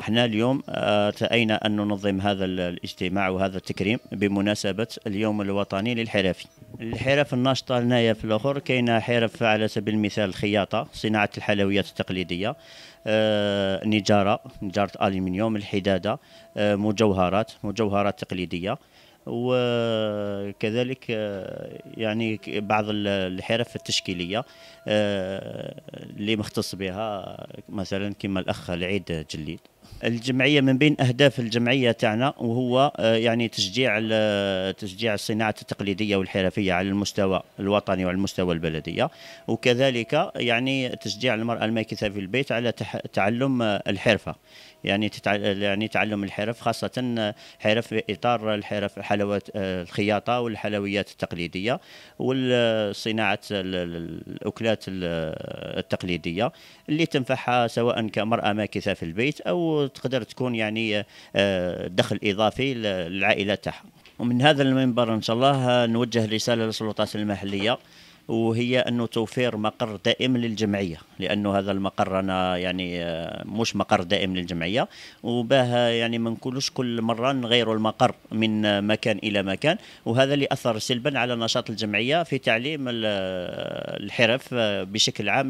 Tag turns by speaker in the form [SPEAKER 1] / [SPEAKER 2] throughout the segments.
[SPEAKER 1] احنا اليوم تأينا آه، أن ننظم هذا الاجتماع وهذا التكريم بمناسبة اليوم الوطني للحرفي الحرف الناشطة هنايا في الأخر كاينة حرف على سبيل المثال الخياطة صناعة الحلويات التقليدية آه، نجارة نجارة ألمنيوم الحدادة آه، مجوهرات مجوهرات تقليدية وكذلك يعني بعض الحرف التشكيليه اللي مختص بها مثلا كما الاخ العيد جليد الجمعيه من بين اهداف الجمعيه تاعنا وهو آه، يعني تشجيع آه، تشجيع الصناعه التقليديه والحرفيه على المستوى الوطني وعلى المستوى البلديه وكذلك يعني تشجيع المراه الماكثه في البيت على تعلم آه، الحرفه يعني يعني تعلم الحرف خاصة حرف إطار الحرف حلوات الخياطة والحلويات التقليدية والصناعة الأكلات التقليدية اللي تنفعها سواء كمرأة ماكثة في البيت أو وتقدر تكون يعني آه، دخل اضافي للعائله تاعها ومن هذا المنبر ان شاء الله آه، نوجه رساله للسلطات المحليه وهي انه توفير مقر دائم للجمعيه لانه هذا المقر انا يعني آه، مش مقر دائم للجمعيه وباه يعني ما نكونوش كل مره نغيروا المقر من مكان الى مكان وهذا اللي اثر سلبا على نشاط الجمعيه في تعليم الحرف آه، بشكل عام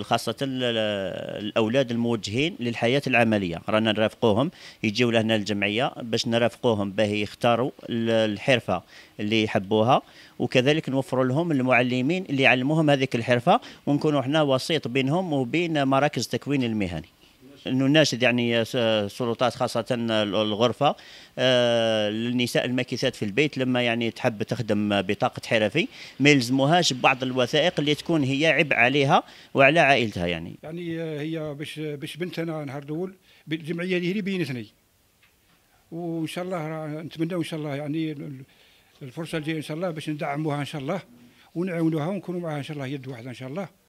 [SPEAKER 1] خاصه الاولاد الموجهين للحياه العمليه رانا نرافقوهم يجيو لهنا الجمعيه باش نرافقوهم باه يختاروا الحرفه اللي يحبوها وكذلك نوفروا لهم المعلمين اللي يعلموهم هذيك الحرفه ونكونوا احنا وسيط بينهم وبين مراكز التكوين المهني انه ناشد يعني السلطات خاصة الغرفة آه، للنساء الماكثات في البيت لما يعني تحب تخدم بطاقة حرفي ما يلزموهاش بعض الوثائق اللي تكون هي عبء عليها وعلى عائلتها يعني
[SPEAKER 2] يعني آه، هي باش باش بنت انا نهار الاول الجمعية هذه اللي بينتني وان شاء الله نتمنى ان شاء الله يعني الفرصة الجاية ان شاء الله باش ندعموها ان شاء الله ونعاونوها ونكونوا معها ان شاء الله يد واحده ان شاء الله